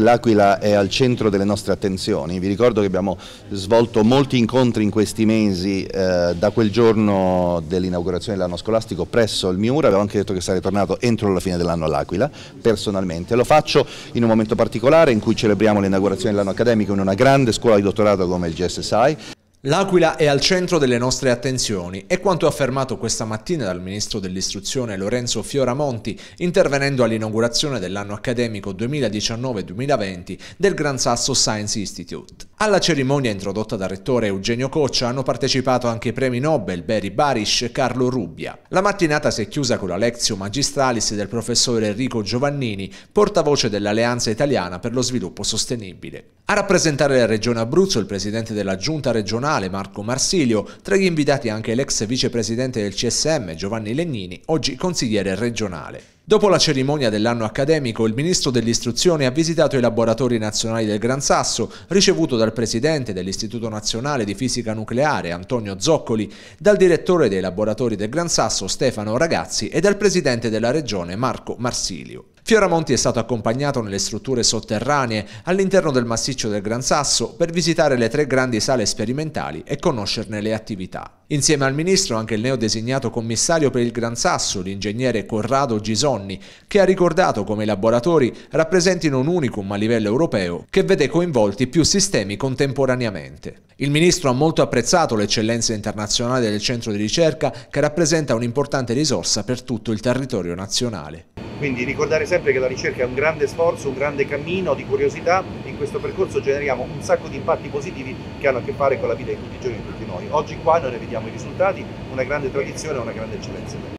L'Aquila è al centro delle nostre attenzioni, vi ricordo che abbiamo svolto molti incontri in questi mesi, eh, da quel giorno dell'inaugurazione dell'anno scolastico presso il Miura, avevo anche detto che sarei tornato entro la fine dell'anno all'Aquila, personalmente. Lo faccio in un momento particolare in cui celebriamo l'inaugurazione dell'anno accademico in una grande scuola di dottorato come il GSSI. L'Aquila è al centro delle nostre attenzioni e quanto affermato questa mattina dal Ministro dell'Istruzione Lorenzo Fioramonti intervenendo all'inaugurazione dell'anno accademico 2019-2020 del Gran Sasso Science Institute. Alla cerimonia introdotta dal rettore Eugenio Coccia hanno partecipato anche i premi Nobel Barry Barish e Carlo Rubbia. La mattinata si è chiusa con la Lectio Magistralis del professore Enrico Giovannini, portavoce dell'Alleanza Italiana per lo Sviluppo Sostenibile. A rappresentare la Regione Abruzzo il presidente della Giunta regionale Marco Marsilio, tra gli invitati anche l'ex vicepresidente del CSM Giovanni Legnini, oggi consigliere regionale. Dopo la cerimonia dell'anno accademico, il ministro dell'istruzione ha visitato i laboratori nazionali del Gran Sasso, ricevuto dal presidente dell'Istituto Nazionale di Fisica Nucleare Antonio Zoccoli, dal direttore dei laboratori del Gran Sasso Stefano Ragazzi e dal presidente della regione Marco Marsilio. Fioramonti è stato accompagnato nelle strutture sotterranee all'interno del massiccio del Gran Sasso per visitare le tre grandi sale sperimentali e conoscerne le attività. Insieme al ministro anche il neodesignato commissario per il Gran Sasso, l'ingegnere Corrado Gisonni, che ha ricordato come i laboratori rappresentino un unicum a livello europeo che vede coinvolti più sistemi contemporaneamente. Il ministro ha molto apprezzato l'eccellenza internazionale del centro di ricerca che rappresenta un'importante risorsa per tutto il territorio nazionale. Quindi ricordare sempre che la ricerca è un grande sforzo, un grande cammino di curiosità, in questo percorso generiamo un sacco di impatti positivi che hanno a che fare con la vita di tutti i giorni di tutti noi. Oggi qua noi ne vediamo i risultati, una grande tradizione e una grande eccellenza.